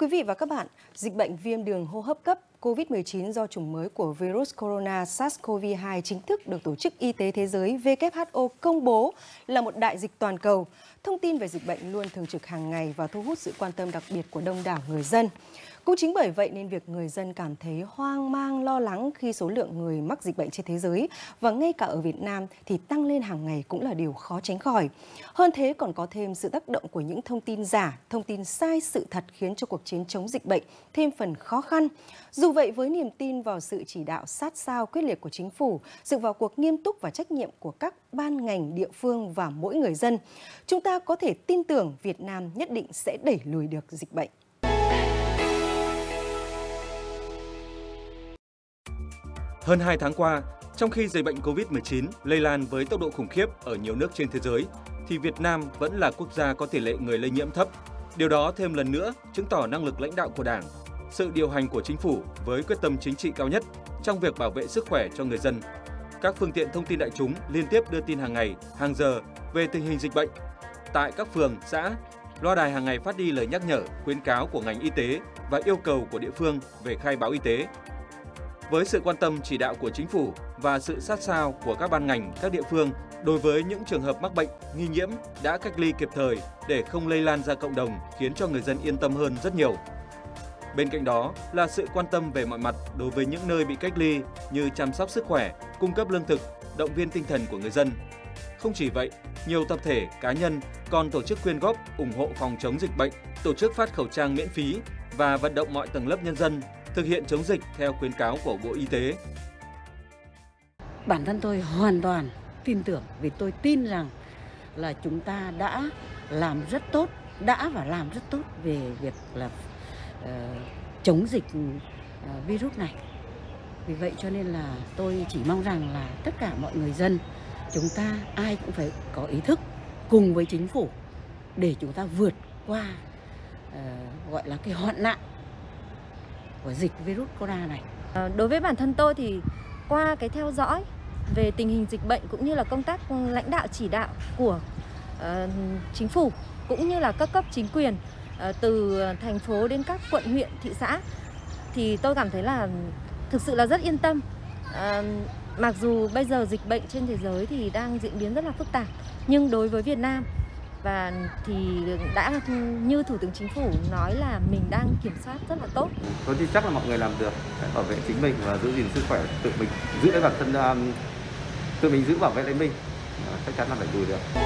Thưa quý vị và các bạn, dịch bệnh viêm đường hô hấp cấp COVID-19 do chủng mới của virus corona SARS-CoV-2 chính thức được Tổ chức Y tế Thế giới WHO công bố là một đại dịch toàn cầu. Thông tin về dịch bệnh luôn thường trực hàng ngày và thu hút sự quan tâm đặc biệt của đông đảo người dân. Cũng chính bởi vậy nên việc người dân cảm thấy hoang mang, lo lắng khi số lượng người mắc dịch bệnh trên thế giới và ngay cả ở Việt Nam thì tăng lên hàng ngày cũng là điều khó tránh khỏi. Hơn thế còn có thêm sự tác động của những thông tin giả, thông tin sai sự thật khiến cho cuộc chiến chống dịch bệnh thêm phần khó khăn. Dù vậy, với niềm tin vào sự chỉ đạo sát sao quyết liệt của chính phủ, sự vào cuộc nghiêm túc và trách nhiệm của các ban ngành địa phương và mỗi người dân, chúng ta có thể tin tưởng Việt Nam nhất định sẽ đẩy lùi được dịch bệnh. Hơn 2 tháng qua, trong khi dịch bệnh COVID-19 lây lan với tốc độ khủng khiếp ở nhiều nước trên thế giới, thì Việt Nam vẫn là quốc gia có tỷ lệ người lây nhiễm thấp. Điều đó thêm lần nữa chứng tỏ năng lực lãnh đạo của Đảng, sự điều hành của chính phủ với quyết tâm chính trị cao nhất trong việc bảo vệ sức khỏe cho người dân. Các phương tiện thông tin đại chúng liên tiếp đưa tin hàng ngày, hàng giờ về tình hình dịch bệnh. Tại các phường, xã, loa đài hàng ngày phát đi lời nhắc nhở, khuyến cáo của ngành y tế và yêu cầu của địa phương về khai báo y tế. Với sự quan tâm chỉ đạo của chính phủ và sự sát sao của các ban ngành, các địa phương đối với những trường hợp mắc bệnh, nghi nhiễm đã cách ly kịp thời để không lây lan ra cộng đồng khiến cho người dân yên tâm hơn rất nhiều. Bên cạnh đó là sự quan tâm về mọi mặt đối với những nơi bị cách ly như chăm sóc sức khỏe, cung cấp lương thực, động viên tinh thần của người dân. Không chỉ vậy, nhiều tập thể, cá nhân còn tổ chức quyên góp ủng hộ phòng chống dịch bệnh, tổ chức phát khẩu trang miễn phí và vận động mọi tầng lớp nhân dân thực hiện chống dịch theo khuyến cáo của Bộ Y tế. Bản thân tôi hoàn toàn tin tưởng vì tôi tin rằng là chúng ta đã làm rất tốt, đã và làm rất tốt về việc là Ờ, chống dịch ờ, virus này vì vậy cho nên là tôi chỉ mong rằng là tất cả mọi người dân chúng ta ai cũng phải có ý thức cùng với chính phủ để chúng ta vượt qua uh, gọi là cái hoạn nạn của dịch virus corona này. Đối với bản thân tôi thì qua cái theo dõi về tình hình dịch bệnh cũng như là công tác lãnh đạo chỉ đạo của uh, chính phủ cũng như là các cấp chính quyền Ờ, từ thành phố đến các quận huyện thị xã thì tôi cảm thấy là thực sự là rất yên tâm à, mặc dù bây giờ dịch bệnh trên thế giới thì đang diễn biến rất là phức tạp nhưng đối với Việt Nam và thì đã như thủ tướng chính phủ nói là mình đang kiểm soát rất là tốt. Tôi tin chắc là mọi người làm được bảo vệ chính mình và giữ gìn sức khỏe tự mình giữ lấy bản thân tự mình giữ bảo vệ lấy mình chắc chắn là phải lùi được.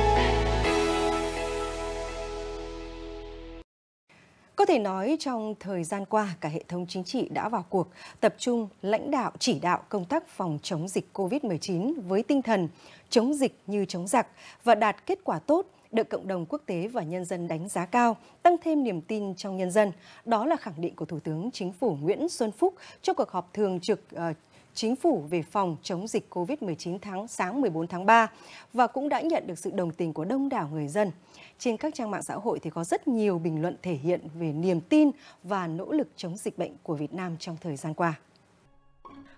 Có thể nói trong thời gian qua, cả hệ thống chính trị đã vào cuộc, tập trung lãnh đạo chỉ đạo công tác phòng chống dịch COVID-19 với tinh thần chống dịch như chống giặc và đạt kết quả tốt được cộng đồng quốc tế và nhân dân đánh giá cao, tăng thêm niềm tin trong nhân dân. Đó là khẳng định của Thủ tướng Chính phủ Nguyễn Xuân Phúc trong cuộc họp thường trực ờ, Chính phủ về phòng chống dịch COVID-19 tháng sáng 14 tháng 3 và cũng đã nhận được sự đồng tình của đông đảo người dân. Trên các trang mạng xã hội thì có rất nhiều bình luận thể hiện về niềm tin và nỗ lực chống dịch bệnh của Việt Nam trong thời gian qua.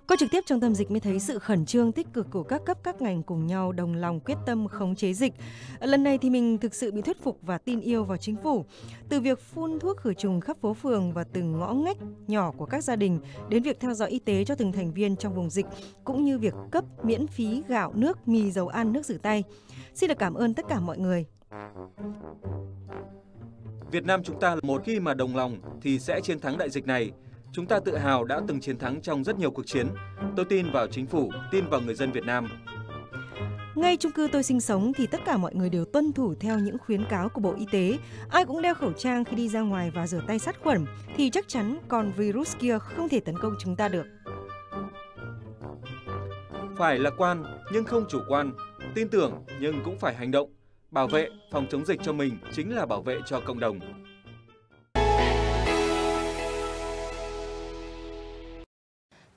Có trực tiếp trong tâm dịch mới thấy sự khẩn trương tích cực của các cấp các ngành cùng nhau đồng lòng quyết tâm khống chế dịch. Lần này thì mình thực sự bị thuyết phục và tin yêu vào chính phủ. Từ việc phun thuốc khử trùng khắp phố phường và từng ngõ ngách nhỏ của các gia đình đến việc theo dõi y tế cho từng thành viên trong vùng dịch cũng như việc cấp miễn phí gạo, nước, mì, dầu ăn, nước rửa tay. Xin được cảm ơn tất cả mọi người. Việt Nam chúng ta một khi mà đồng lòng thì sẽ chiến thắng đại dịch này. Chúng ta tự hào đã từng chiến thắng trong rất nhiều cuộc chiến. Tôi tin vào chính phủ, tin vào người dân Việt Nam. Ngay chung cư tôi sinh sống thì tất cả mọi người đều tuân thủ theo những khuyến cáo của Bộ Y tế. Ai cũng đeo khẩu trang khi đi ra ngoài và rửa tay sát khuẩn thì chắc chắn còn virus kia không thể tấn công chúng ta được. Phải lạc quan nhưng không chủ quan, tin tưởng nhưng cũng phải hành động. Bảo vệ, phòng chống dịch cho mình chính là bảo vệ cho cộng đồng.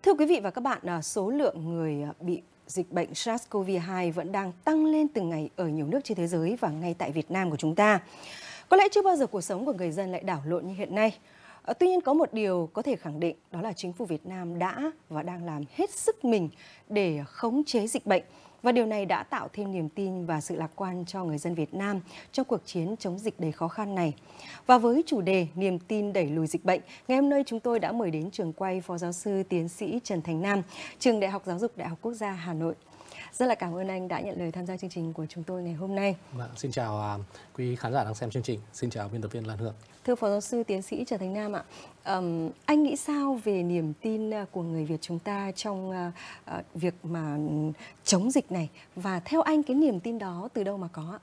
Thưa quý vị và các bạn, à, số lượng người à, bị dịch bệnh SARS-CoV-2 vẫn đang tăng lên từng ngày ở nhiều nước trên thế giới và ngay tại Việt Nam của chúng ta. Có lẽ chưa bao giờ cuộc sống của người dân lại đảo lộn như hiện nay. Ờ, tuy nhiên có một điều có thể khẳng định đó là chính phủ Việt Nam đã và đang làm hết sức mình để khống chế dịch bệnh và điều này đã tạo thêm niềm tin và sự lạc quan cho người dân Việt Nam trong cuộc chiến chống dịch đầy khó khăn này. Và với chủ đề niềm tin đẩy lùi dịch bệnh, ngày hôm nay chúng tôi đã mời đến trường quay Phó Giáo sư Tiến sĩ Trần Thành Nam, Trường Đại học Giáo dục Đại học Quốc gia Hà Nội. Rất là cảm ơn anh đã nhận lời tham gia chương trình của chúng tôi ngày hôm nay. Vâng, xin chào à, quý khán giả đang xem chương trình. Xin chào biên tập viên Lan Hương. Thưa Phó Giáo sư Tiến sĩ Trần Thành Nam ạ, um, anh nghĩ sao về niềm tin à, của người Việt chúng ta trong uh, việc mà chống dịch này và theo anh cái niềm tin đó từ đâu mà có ạ?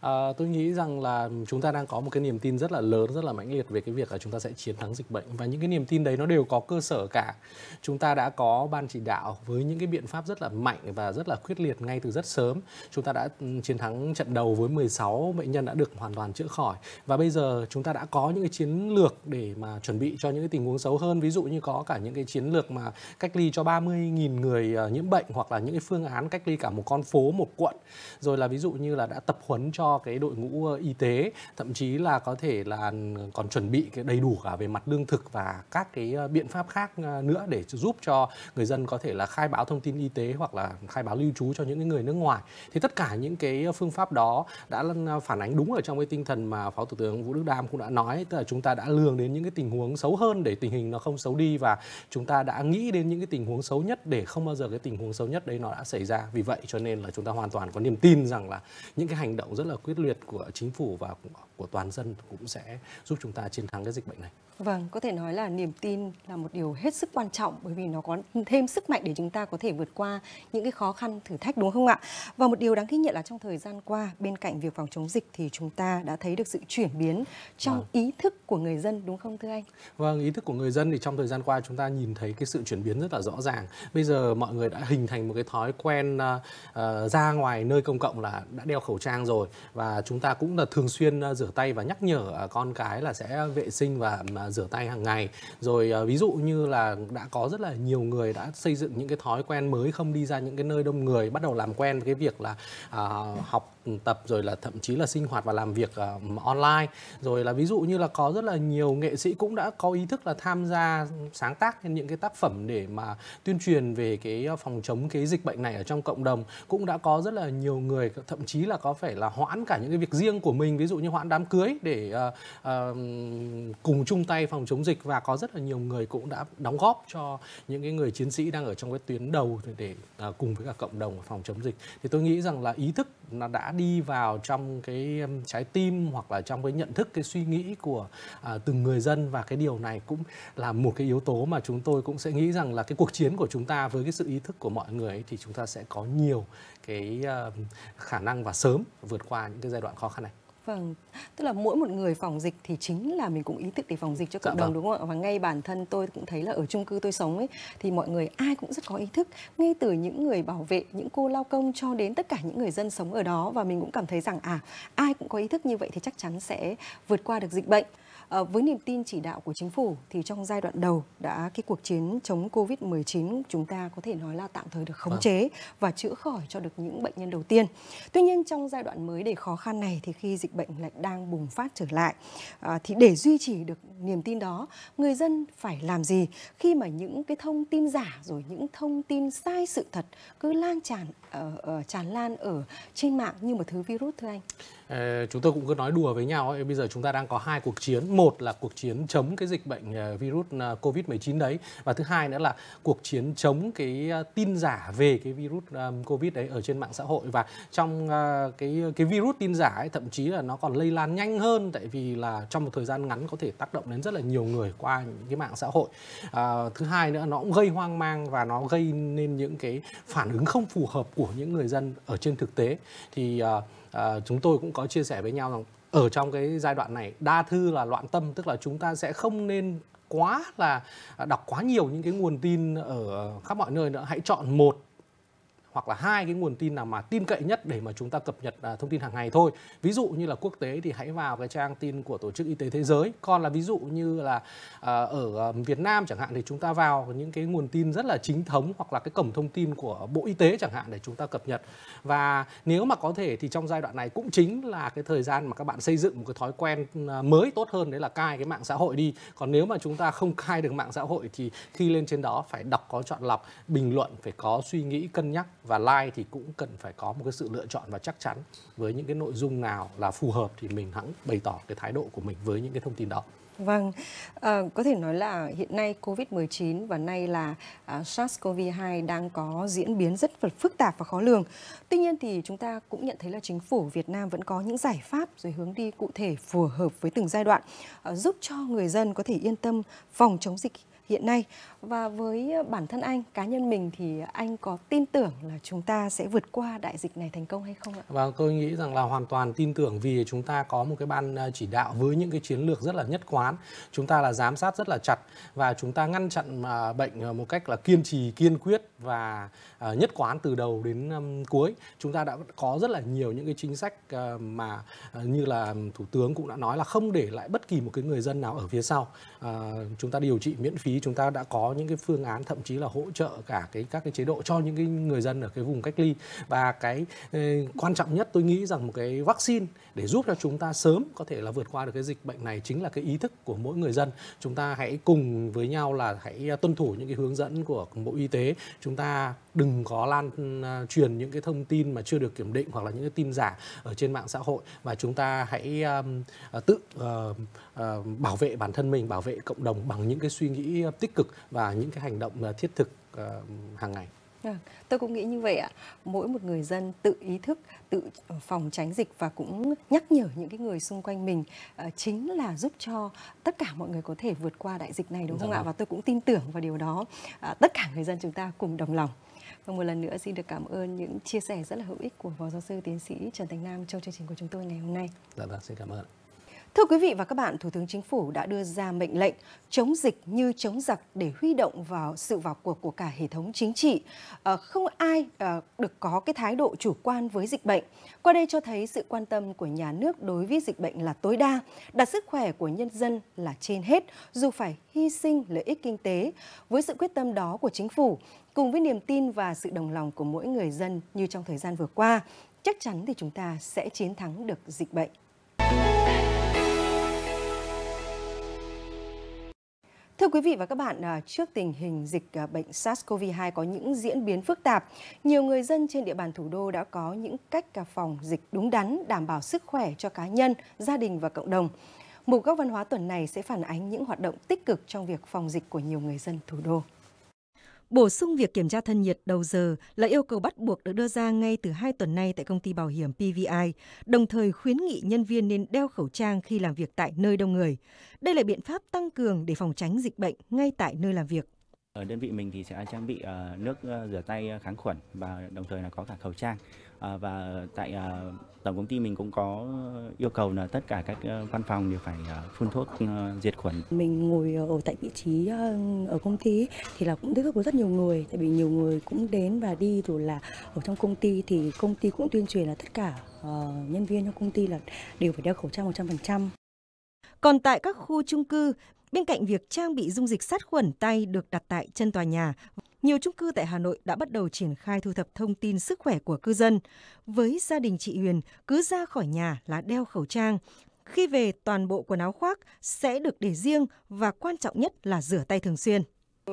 À, tôi nghĩ rằng là chúng ta đang có một cái niềm tin rất là lớn, rất là mãnh liệt về cái việc là chúng ta sẽ chiến thắng dịch bệnh và những cái niềm tin đấy nó đều có cơ sở cả. Chúng ta đã có ban chỉ đạo với những cái biện pháp rất là mạnh và rất là quyết liệt ngay từ rất sớm. Chúng ta đã ừ, chiến thắng trận đầu với 16 bệnh nhân đã được hoàn toàn chữa khỏi và bây giờ chúng ta đã có những cái chiến lược để mà chuẩn bị cho những cái tình huống xấu hơn. Ví dụ như có cả những cái chiến lược mà cách ly cho 30.000 người ờ, nhiễm bệnh hoặc là những cái phương án cách ly cả một con phố, một quận. Rồi là ví dụ như là đã tập huấn cho cho cái đội ngũ ờ, y tế thậm chí là có thể là ừ, còn chuẩn bị cái đầy đủ cả về mặt lương thực và các cái ờ, biện pháp khác ờ, nữa để giúp cho người dân có thể là khai báo thông tin y tế hoặc là khai báo lưu trú cho những người nước ngoài thì tất cả những cái phương pháp đó đã phản ánh đúng ở trong cái tinh thần mà phó thủ tướng vũ đức đam cũng đã nói tức là chúng ta đã lường đến những cái tình huống xấu hơn để tình hình nó không xấu đi và chúng ta đã nghĩ đến những cái tình huống xấu nhất để không bao giờ cái tình huống xấu nhất đấy nó đã xảy ra vì vậy cho nên là chúng ta hoàn toàn có niềm tin rằng là những cái hành động rất là quyết liệt của chính phủ và của toàn dân cũng sẽ giúp chúng ta chiến thắng cái dịch bệnh này. Vâng, có thể nói là niềm tin là một điều hết sức quan trọng bởi vì nó có thêm sức mạnh để chúng ta có thể vượt qua những cái khó khăn, thử thách đúng không ạ? Và một điều đáng ghi nhận là trong thời gian qua, bên cạnh việc phòng chống dịch thì chúng ta đã thấy được sự chuyển biến trong vâng. ý thức của người dân đúng không thưa anh? Vâng, ý thức của người dân thì trong thời gian qua chúng ta nhìn thấy cái sự chuyển biến rất là rõ ràng. Bây giờ mọi người đã hình thành một cái thói quen uh, ra ngoài nơi công cộng là đã đeo khẩu trang rồi và chúng ta cũng là thường xuyên à, rửa rửa tay và nhắc nhở à, con cái là sẽ vệ sinh và à, rửa tay hàng ngày rồi à, ví dụ như là đã có rất là nhiều người đã xây dựng những cái thói quen mới không đi ra những cái nơi đông người bắt đầu làm quen với cái việc là à, học tập rồi là thậm chí là sinh hoạt và làm việc uh, online rồi là ví dụ như là có rất là nhiều nghệ sĩ cũng đã có ý thức là tham gia sáng tác những cái tác phẩm để mà tuyên truyền về cái phòng chống cái dịch bệnh này ở trong cộng đồng cũng đã có rất là nhiều người thậm chí là có phải là hoãn cả những cái việc riêng của mình ví dụ như hoãn đám đám cưới để uh, uh, cùng chung tay phòng chống dịch và có rất là nhiều người cũng đã đóng góp cho những cái người chiến sĩ đang ở trong cái tuyến đầu để, uh, cùng với cả cộng đồng phòng chống dịch thì tôi nghĩ rằng là ý thức nó đã đi vào trong cái trái tim hoặc là trong cái nhận thức cái suy nghĩ của uh, từng người dân và cái điều này cũng là một cái yếu tố mà chúng tôi cũng sẽ nghĩ rằng là cái cuộc chiến của chúng ta với cái sự ý thức của mọi người ấy, thì chúng ta sẽ có nhiều cái uh, khả năng và sớm vượt qua những cái giai đoạn khó khăn này Vâng, tức là mỗi một người phòng dịch thì chính là mình cũng ý thức để phòng dịch cho cộng dạ, đồng vâng. đúng không ạ? Và ngay bản thân tôi cũng thấy là ở chung cư tôi sống ấy thì mọi người ai cũng rất có ý thức, ngay từ những người bảo vệ, những cô lao công cho đến tất cả những người dân sống ở đó và mình cũng cảm thấy rằng à ai cũng có ý thức như vậy thì chắc chắn sẽ vượt qua được dịch bệnh. Ờ, với niềm tin chỉ đạo của chính phủ thì trong giai đoạn đầu đã cái cuộc chiến chống Covid-19 chúng ta có thể nói là tạm thời được khống vâng. chế và chữa khỏi cho được những bệnh nhân đầu tiên. Tuy nhiên trong giai đoạn mới đầy khó khăn này thì khi dịch bệnh lại đang bùng phát trở lại ờ, thì để duy trì được niềm tin đó, người dân phải làm gì khi mà những cái thông tin giả rồi những thông tin sai sự thật cứ lan tràn ở, ờ, tràn lan ở trên mạng như một thứ virus thưa anh. chúng tôi cũng cứ nói đùa với nhau ấy, bây giờ chúng ta đang có hai cuộc chiến một là cuộc chiến chống cái dịch bệnh à, virus à, COVID-19 đấy và thứ hai nữa là cuộc chiến chống cái à, tin giả về cái virus COVID đấy ở trên mạng xã hội và trong cái cái virus tin giả ấy thậm chí là nó còn lây lan nhanh hơn tại vì là trong một thời gian ngắn có thể tác động đến rất là nhiều người qua những cái mạng xã hội. À, thứ hai nữa nó cũng gây hoang mang và nó gây nên những cái phản ứng không phù hợp của những người dân ở trên thực tế thì uh, uh, chúng tôi cũng có chia sẻ với nhau rằng ở trong cái giai đoạn này đa thư là loạn tâm tức là chúng ta sẽ không nên quá là đọc quá nhiều những cái nguồn tin ở khắp mọi nơi nữa hãy chọn một hoặc là hai cái nguồn tin nào mà tin cậy nhất để mà chúng ta cập nhật à, thông tin hàng ngày thôi ví dụ như là quốc tế thì hãy vào cái trang tin của tổ chức y tế thế giới còn là ví dụ như là à, ở à, Việt Nam chẳng hạn thì chúng ta vào những cái nguồn tin rất là chính thống hoặc là cái cổng thông tin của Bộ Y tế chẳng hạn để chúng ta cập nhật và nếu mà có thể thì trong giai đoạn này cũng chính là cái thời gian mà các bạn xây dựng một cái thói quen à, mới tốt hơn đấy là cai cái mạng xã hội đi còn nếu mà chúng ta không cai được mạng xã hội thì khi lên trên đó phải đọc có chọn lọc bình luận phải có suy nghĩ cân nhắc và like thì cũng cần phải có một cái sự lựa chọn và chắc chắn với những cái nội dung nào là phù hợp thì mình hãng bày tỏ cái thái độ của mình với những cái thông tin đó. Vâng, à, có thể nói là hiện nay COVID-19 và nay là à, SARS-CoV-2 đang có diễn biến rất phức tạp và khó lường. Tuy nhiên thì chúng ta cũng nhận thấy là chính phủ Việt Nam vẫn có những giải pháp rồi hướng đi cụ thể phù hợp với từng giai đoạn à, giúp cho người dân có thể yên tâm phòng chống dịch hiện nay và với bản thân anh cá nhân mình thì anh có tin tưởng là chúng ta sẽ vượt qua đại dịch này thành công hay không ạ? Và vâng, tôi nghĩ rằng là hoàn toàn tin tưởng vì chúng ta có một cái ban à, chỉ đạo với những cái chiến lược rất là nhất quán, chúng ta là giám sát rất là chặt và chúng ta ngăn chặn à, bệnh à, một cách là kiên trì, kiên quyết và nhất quán từ đầu đến cuối. Chúng ta đã có rất là nhiều những cái chính sách mà như là thủ tướng cũng đã nói là không để lại bất kỳ một cái người dân nào ở phía sau. Chúng ta điều trị miễn phí chúng ta đã có những cái phương án thậm chí là hỗ trợ cả cái các cái chế độ cho những cái người dân ở cái vùng cách ly và cái eh, quan trọng nhất tôi nghĩ rằng một cái vaccine để giúp cho chúng ta sớm có thể là vượt qua được cái dịch bệnh này chính là cái ý thức của mỗi người dân chúng ta hãy cùng với nhau là hãy tuân thủ những cái hướng dẫn của bộ y tế chúng ta đừng có lan à, truyền những cái thông tin mà chưa được kiểm định hoặc là những cái tin giả ở trên mạng xã hội và chúng ta hãy à, tự ờ, ờ, bảo vệ bản thân mình bảo vệ cộng đồng bằng những cái suy nghĩ tích cực và những cái hành động à, thiết thực ờ, hàng ngày vâng, tôi cũng nghĩ như vậy ạ. Mỗi một người dân tự ý thức, tự phòng tránh dịch và cũng nhắc nhở những cái người xung quanh mình chính là giúp cho tất cả mọi người có thể vượt qua đại dịch này đúng không dạ. ạ? Vâng. Và tôi cũng tin tưởng vào điều đó. tất cả người dân chúng ta cùng đồng lòng. Và vâng, một lần nữa xin được cảm ơn những chia sẻ rất là hữu ích của Phó Giáo sư Tiến sĩ Trần Thành Nam trong chương trình của chúng tôi ngày hôm nay. Dạ vâng, xin cảm ơn. Thưa quý vị và các bạn, Thủ tướng Chính phủ đã đưa ra mệnh lệnh chống dịch như chống giặc để huy động vào sự vào cuộc của cả hệ thống chính trị. Ờ, không ai ờ, được có cái thái độ chủ quan với dịch bệnh. Qua đây cho thấy sự quan tâm của nhà nước đối với dịch bệnh là tối đa, đặt sức khỏe của nhân dân là trên hết, dù phải hy sinh lợi ích kinh tế. Với sự quyết tâm đó của chính phủ, cùng với niềm tin và sự đồng lòng của mỗi người dân như trong thời gian vừa qua, chắc chắn thì chúng ta sẽ chiến thắng được dịch bệnh. Thưa quý vị và các bạn, à, trước tình hình dịch à, bệnh SARS-CoV-2 có những diễn biến phức tạp, nhiều người dân trên địa bàn thủ đô đã có những cách à, phòng dịch đúng đắn, đảm bảo sức khỏe cho cá nhân, gia đình và cộng đồng. Mục góc văn hóa tuần này sẽ phản ánh những hoạt động tích cực trong việc phòng dịch của nhiều người dân thủ đô. Bổ sung việc kiểm tra thân nhiệt đầu giờ là yêu cầu bắt buộc được đưa ra ngay từ hai tuần nay tại công ty bảo hiểm PVI, đồng thời khuyến nghị nhân viên nên đeo khẩu trang khi làm việc tại nơi đông người. Đây là biện pháp tăng cường để phòng tránh dịch bệnh ngay tại nơi làm việc. Ở đơn vị mình thì sẽ trang bị ờ, nước ờ, rửa tay ờ, kháng khuẩn và đồng thời là có cả khẩu trang. Và tại tổng công ty mình cũng có yêu cầu là tất cả các văn phòng đều phải phun thuốc diệt khuẩn. Mình ngồi ở tại vị trí ở công ty thì là cũng tiếp xúc với rất nhiều người tại vì nhiều người cũng đến và đi rồi là ở trong công ty thì công ty cũng tuyên truyền là tất cả nhân viên trong công ty là đều phải đeo khẩu trang 100%. Còn tại các khu chung cư, Bên cạnh việc trang bị dung dịch sát khuẩn tay được đặt tại chân tòa nhà, nhiều chung cư tại Hà Nội đã bắt đầu triển khai thu thập thông tin sức khỏe của cư dân. Với gia đình chị Huyền, cứ ra khỏi nhà là đeo khẩu trang. Khi về, toàn bộ quần áo khoác sẽ được để riêng và quan trọng nhất là rửa tay thường xuyên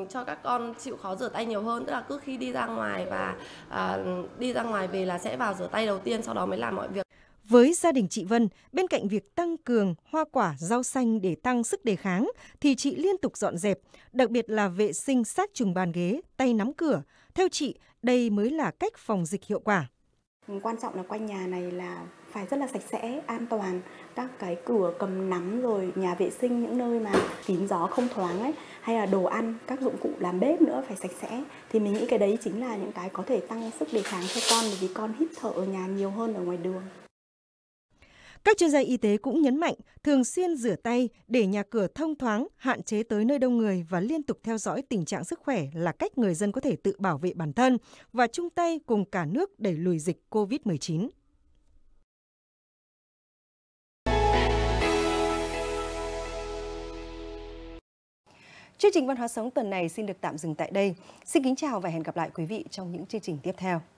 cho các con chịu khó rửa tay nhiều hơn tức là cứ khi đi ra ngoài và à, đi ra ngoài về là sẽ vào rửa tay đầu tiên sau đó mới làm mọi việc với gia đình chị Vân, bên cạnh việc tăng cường hoa quả, rau xanh để tăng sức đề kháng, thì chị liên tục dọn dẹp, đặc biệt là vệ sinh sát trùng bàn ghế, tay nắm cửa. Theo chị, đây mới là cách phòng dịch hiệu quả. Quan trọng là quanh nhà này là phải rất là sạch sẽ, an toàn, các cái cửa cầm nắm rồi nhà vệ sinh những nơi mà kín gió không thoáng ấy hay là đồ ăn, các dụng cụ làm bếp nữa phải sạch sẽ thì mình nghĩ cái đấy chính là những cái có thể tăng sức đề kháng cho con bởi vì con hít thở ở nhà nhiều hơn ở ngoài đường. Các chuyên gia y tế cũng nhấn mạnh thường xuyên rửa tay để nhà cửa thông thoáng, hạn chế tới nơi đông người và liên tục theo dõi tình trạng sức khỏe là cách người dân có thể tự bảo vệ bản thân và chung tay cùng cả nước đẩy lùi dịch COVID-19. Chương trình Văn hóa Sống tuần này xin được tạm dừng tại đây. Xin kính chào và hẹn gặp lại quý vị trong những chương trình tiếp theo.